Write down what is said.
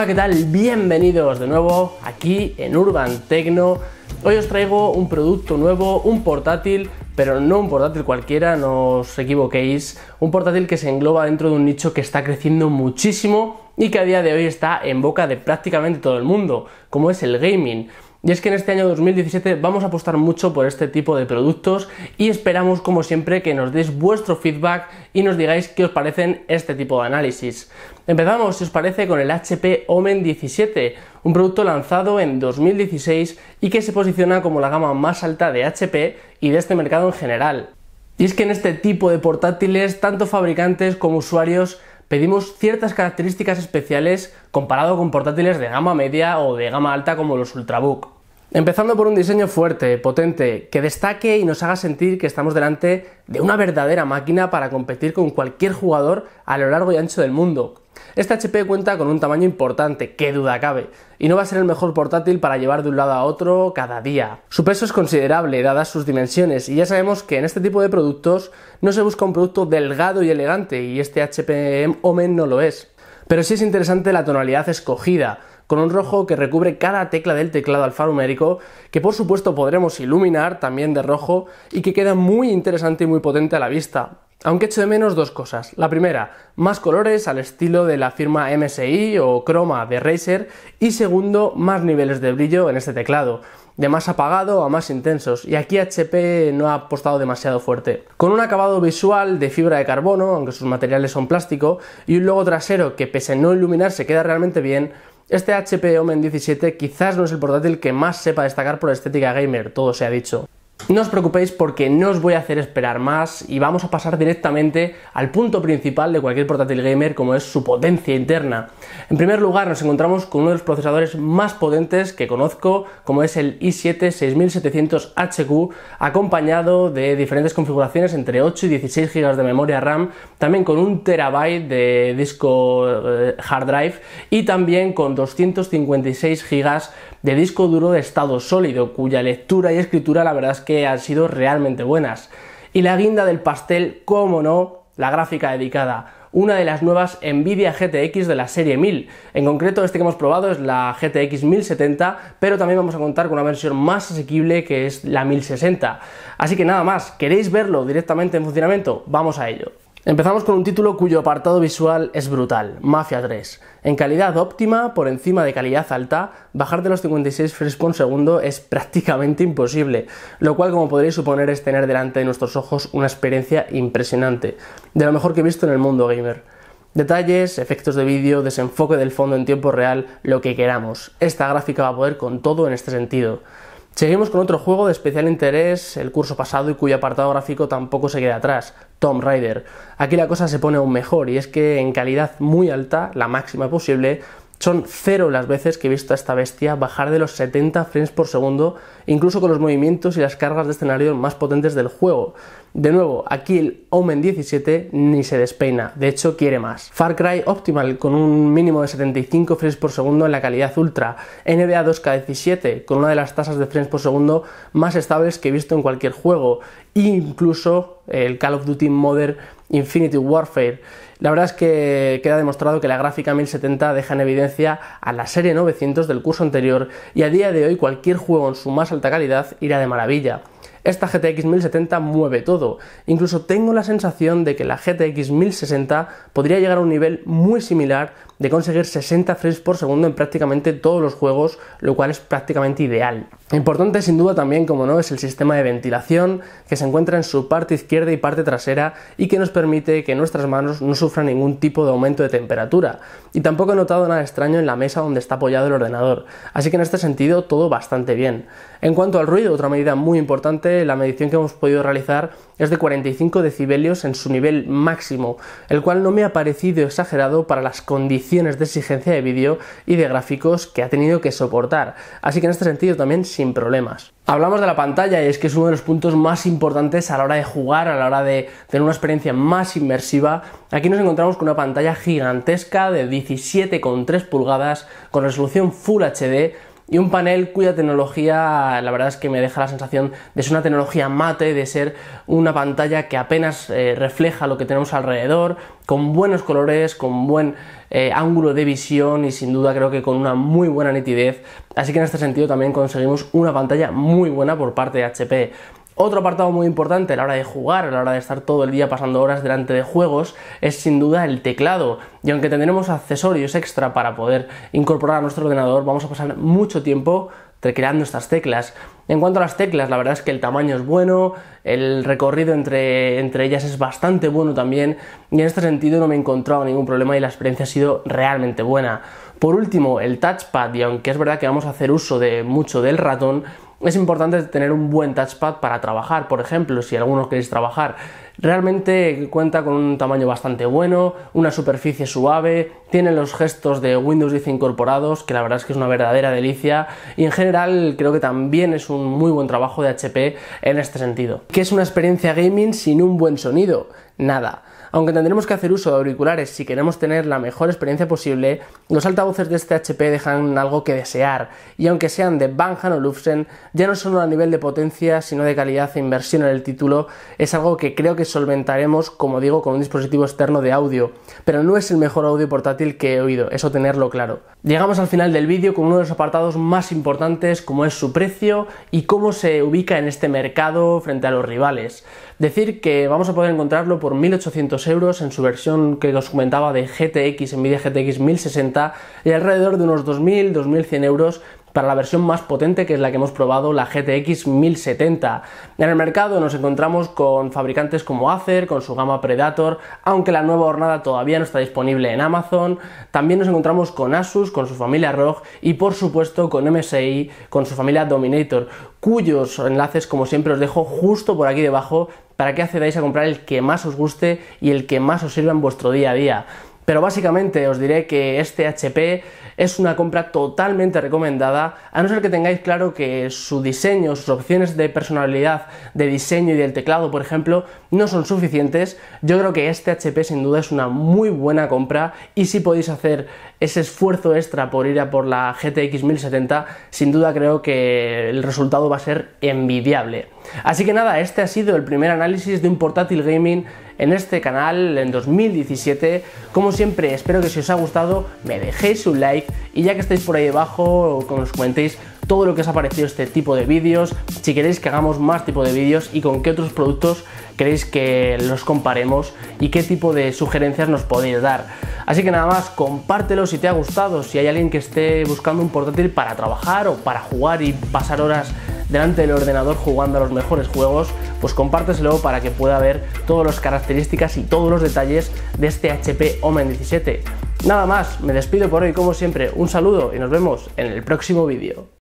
Hola, ¿qué tal? Bienvenidos de nuevo aquí en Urban Tecno. Hoy os traigo un producto nuevo, un portátil, pero no un portátil cualquiera, no os equivoquéis, un portátil que se engloba dentro de un nicho que está creciendo muchísimo y que a día de hoy está en boca de prácticamente todo el mundo, como es el gaming. Y es que en este año 2017 vamos a apostar mucho por este tipo de productos y esperamos como siempre que nos deis vuestro feedback y nos digáis qué os parecen este tipo de análisis. Empezamos, si os parece, con el HP Omen 17, un producto lanzado en 2016 y que se posiciona como la gama más alta de HP y de este mercado en general. Y es que en este tipo de portátiles, tanto fabricantes como usuarios pedimos ciertas características especiales comparado con portátiles de gama media o de gama alta como los Ultrabook. Empezando por un diseño fuerte, potente, que destaque y nos haga sentir que estamos delante de una verdadera máquina para competir con cualquier jugador a lo largo y ancho del mundo. Este HP cuenta con un tamaño importante, qué duda cabe, y no va a ser el mejor portátil para llevar de un lado a otro cada día. Su peso es considerable, dadas sus dimensiones, y ya sabemos que en este tipo de productos no se busca un producto delgado y elegante, y este HP Omen no lo es. Pero sí es interesante la tonalidad escogida, con un rojo que recubre cada tecla del teclado alfanumérico, que por supuesto podremos iluminar también de rojo y que queda muy interesante y muy potente a la vista. Aunque echo de menos dos cosas. La primera, más colores al estilo de la firma MSI o Chroma de Razer y segundo, más niveles de brillo en este teclado de más apagado a más intensos, y aquí HP no ha apostado demasiado fuerte. Con un acabado visual de fibra de carbono, aunque sus materiales son plástico, y un logo trasero que pese a no iluminar se queda realmente bien, este HP Omen 17 quizás no es el portátil que más sepa destacar por estética gamer, todo se ha dicho. No os preocupéis porque no os voy a hacer esperar más y vamos a pasar directamente al punto principal de cualquier portátil gamer como es su potencia interna. En primer lugar nos encontramos con uno de los procesadores más potentes que conozco como es el i7 6700HQ acompañado de diferentes configuraciones entre 8 y 16 GB de memoria RAM, también con un terabyte de disco eh, hard drive y también con 256 GB de disco duro de estado sólido, cuya lectura y escritura la verdad es que han sido realmente buenas. Y la guinda del pastel, como no, la gráfica dedicada una de las nuevas Nvidia GTX de la serie 1000. En concreto, este que hemos probado es la GTX 1070, pero también vamos a contar con una versión más asequible que es la 1060. Así que nada más, ¿queréis verlo directamente en funcionamiento? Vamos a ello. Empezamos con un título cuyo apartado visual es brutal, Mafia 3. En calidad óptima, por encima de calidad alta, bajar de los 56 frames por segundo es prácticamente imposible, lo cual como podréis suponer es tener delante de nuestros ojos una experiencia impresionante, de lo mejor que he visto en el mundo gamer. Detalles, efectos de vídeo, desenfoque del fondo en tiempo real, lo que queramos. Esta gráfica va a poder con todo en este sentido. Seguimos con otro juego de especial interés el curso pasado y cuyo apartado gráfico tampoco se queda atrás, Tomb Raider. Aquí la cosa se pone aún mejor y es que en calidad muy alta, la máxima posible, son cero las veces que he visto a esta bestia bajar de los 70 frames por segundo, incluso con los movimientos y las cargas de escenario más potentes del juego. De nuevo, aquí el Omen 17 ni se despeina, de hecho quiere más. Far Cry Optimal con un mínimo de 75 frames por segundo en la calidad ultra. NBA 2K17 con una de las tasas de frames por segundo más estables que he visto en cualquier juego. E incluso el Call of Duty Modern Infinity Warfare. La verdad es que queda demostrado que la gráfica 1070 deja en evidencia a la serie 900 del curso anterior y a día de hoy cualquier juego en su más alta calidad irá de maravilla. Esta GTX 1070 mueve todo. Incluso tengo la sensación de que la GTX 1060 podría llegar a un nivel muy similar de conseguir 60 frames por segundo en prácticamente todos los juegos, lo cual es prácticamente ideal. Importante sin duda también, como no, es el sistema de ventilación que se encuentra en su parte izquierda y parte trasera y que nos permite que nuestras manos no sufran ningún tipo de aumento de temperatura. Y tampoco he notado nada extraño en la mesa donde está apoyado el ordenador, así que en este sentido todo bastante bien. En cuanto al ruido, otra medida muy importante la medición que hemos podido realizar es de 45 decibelios en su nivel máximo, el cual no me ha parecido exagerado para las condiciones de exigencia de vídeo y de gráficos que ha tenido que soportar, así que en este sentido también sin problemas. Hablamos de la pantalla y es que es uno de los puntos más importantes a la hora de jugar, a la hora de tener una experiencia más inmersiva. Aquí nos encontramos con una pantalla gigantesca de 17,3 pulgadas con resolución Full HD y un panel cuya tecnología, la verdad es que me deja la sensación de ser una tecnología mate, de ser una pantalla que apenas eh, refleja lo que tenemos alrededor, con buenos colores, con buen eh, ángulo de visión y sin duda creo que con una muy buena nitidez. Así que en este sentido también conseguimos una pantalla muy buena por parte de HP. Otro apartado muy importante a la hora de jugar, a la hora de estar todo el día pasando horas delante de juegos, es sin duda el teclado. Y aunque tendremos accesorios extra para poder incorporar a nuestro ordenador, vamos a pasar mucho tiempo creando estas teclas. En cuanto a las teclas, la verdad es que el tamaño es bueno, el recorrido entre, entre ellas es bastante bueno también, y en este sentido no me he encontrado ningún problema y la experiencia ha sido realmente buena. Por último, el touchpad, y aunque es verdad que vamos a hacer uso de mucho del ratón, es importante tener un buen touchpad para trabajar, por ejemplo, si alguno queréis trabajar. Realmente cuenta con un tamaño bastante bueno, una superficie suave, tiene los gestos de Windows 10 incorporados, que la verdad es que es una verdadera delicia, y en general creo que también es un muy buen trabajo de HP en este sentido. ¿Qué es una experiencia gaming sin un buen sonido? nada. Aunque tendremos que hacer uso de auriculares si queremos tener la mejor experiencia posible, los altavoces de este HP dejan algo que desear, y aunque sean de Banhan o Lufsen, ya no solo a nivel de potencia, sino de calidad e inversión en el título, es algo que creo que solventaremos, como digo, con un dispositivo externo de audio, pero no es el mejor audio portátil que he oído, eso tenerlo claro. Llegamos al final del vídeo con uno de los apartados más importantes como es su precio y cómo se ubica en este mercado frente a los rivales. Decir que vamos a poder encontrarlo por 1800 euros en su versión que os comentaba de GTX, Nvidia GTX 1060 y alrededor de unos 2000-2100 euros para la versión más potente que es la que hemos probado, la GTX 1070. En el mercado nos encontramos con fabricantes como Acer, con su gama Predator, aunque la nueva hornada todavía no está disponible en Amazon. También nos encontramos con Asus, con su familia ROG y por supuesto con MSI, con su familia Dominator, cuyos enlaces como siempre os dejo justo por aquí debajo para que accedáis a comprar el que más os guste y el que más os sirva en vuestro día a día. Pero básicamente os diré que este HP es una compra totalmente recomendada, a no ser que tengáis claro que su diseño, sus opciones de personalidad, de diseño y del teclado, por ejemplo, no son suficientes. Yo creo que este HP sin duda es una muy buena compra y si podéis hacer ese esfuerzo extra por ir a por la GTX 1070, sin duda creo que el resultado va a ser envidiable. Así que nada, este ha sido el primer análisis de un portátil gaming en este canal en 2017. Como siempre, espero que si os ha gustado me dejéis un like y ya que estáis por ahí debajo, que nos comentéis todo lo que os ha parecido este tipo de vídeos, si queréis que hagamos más tipo de vídeos y con qué otros productos queréis que los comparemos y qué tipo de sugerencias nos podéis dar. Así que nada más, compártelo si te ha gustado, si hay alguien que esté buscando un portátil para trabajar o para jugar y pasar horas delante del ordenador jugando a los mejores juegos, pues compárteselo para que pueda ver todas las características y todos los detalles de este HP Omen 17. Nada más, me despido por hoy como siempre, un saludo y nos vemos en el próximo vídeo.